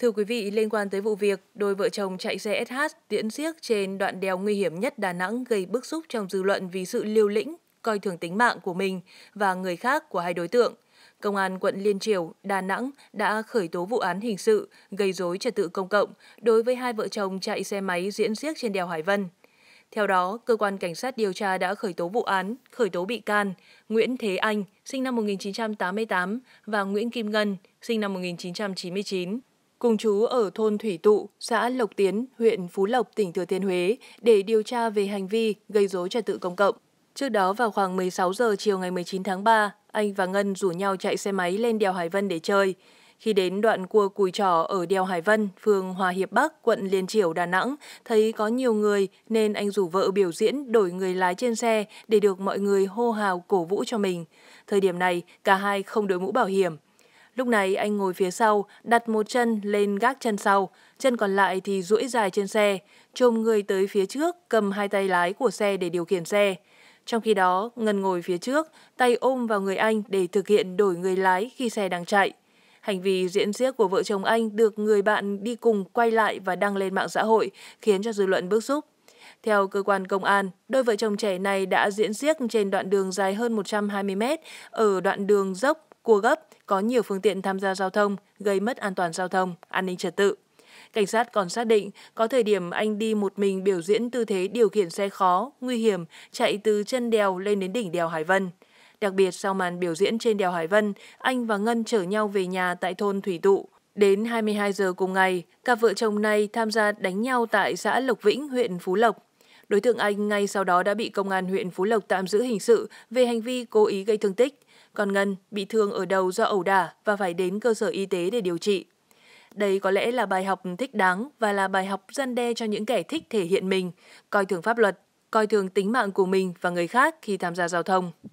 Thưa quý vị, liên quan tới vụ việc đôi vợ chồng chạy xe SH tiễn xiếc trên đoạn đèo nguy hiểm nhất Đà Nẵng gây bức xúc trong dư luận vì sự liều lĩnh, coi thường tính mạng của mình và người khác của hai đối tượng. Công an quận Liên Triều, Đà Nẵng đã khởi tố vụ án hình sự gây dối trật tự công cộng đối với hai vợ chồng chạy xe máy diễn xiếc trên đèo Hải Vân. Theo đó, cơ quan cảnh sát điều tra đã khởi tố vụ án, khởi tố bị can Nguyễn Thế Anh, sinh năm 1988 và Nguyễn Kim Ngân, sinh năm 1999 cùng chú ở thôn Thủy Tụ, xã Lộc Tiến, huyện Phú Lộc, tỉnh Thừa Thiên Huế để điều tra về hành vi gây dối trật tự công cộng. Trước đó vào khoảng 16 giờ chiều ngày 19 tháng 3, anh và Ngân rủ nhau chạy xe máy lên đèo Hải Vân để chơi. Khi đến đoạn cua Cùi Trỏ ở đèo Hải Vân, phường Hòa Hiệp Bắc, quận Liên Triểu, Đà Nẵng, thấy có nhiều người nên anh rủ vợ biểu diễn đổi người lái trên xe để được mọi người hô hào cổ vũ cho mình. Thời điểm này, cả hai không đội mũ bảo hiểm, Lúc này anh ngồi phía sau, đặt một chân lên gác chân sau, chân còn lại thì duỗi dài trên xe, chôm người tới phía trước, cầm hai tay lái của xe để điều khiển xe. Trong khi đó, Ngân ngồi phía trước, tay ôm vào người anh để thực hiện đổi người lái khi xe đang chạy. Hành vi diễn xiếc của vợ chồng anh được người bạn đi cùng quay lại và đăng lên mạng xã hội, khiến cho dư luận bức xúc. Theo cơ quan công an, đôi vợ chồng trẻ này đã diễn xiếc trên đoạn đường dài hơn 120 mét ở đoạn đường dốc cua gấp, có nhiều phương tiện tham gia giao thông, gây mất an toàn giao thông, an ninh trật tự. Cảnh sát còn xác định, có thời điểm anh đi một mình biểu diễn tư thế điều khiển xe khó, nguy hiểm, chạy từ chân đèo lên đến đỉnh đèo Hải Vân. Đặc biệt sau màn biểu diễn trên đèo Hải Vân, anh và Ngân chở nhau về nhà tại thôn Thủy Tụ. Đến 22 giờ cùng ngày, cặp vợ chồng này tham gia đánh nhau tại xã Lộc Vĩnh, huyện Phú Lộc. Đối tượng Anh ngay sau đó đã bị công an huyện Phú Lộc tạm giữ hình sự về hành vi cố ý gây thương tích còn Ngân bị thương ở đầu do ẩu đả và phải đến cơ sở y tế để điều trị. Đây có lẽ là bài học thích đáng và là bài học gian đe cho những kẻ thích thể hiện mình, coi thường pháp luật, coi thường tính mạng của mình và người khác khi tham gia giao thông.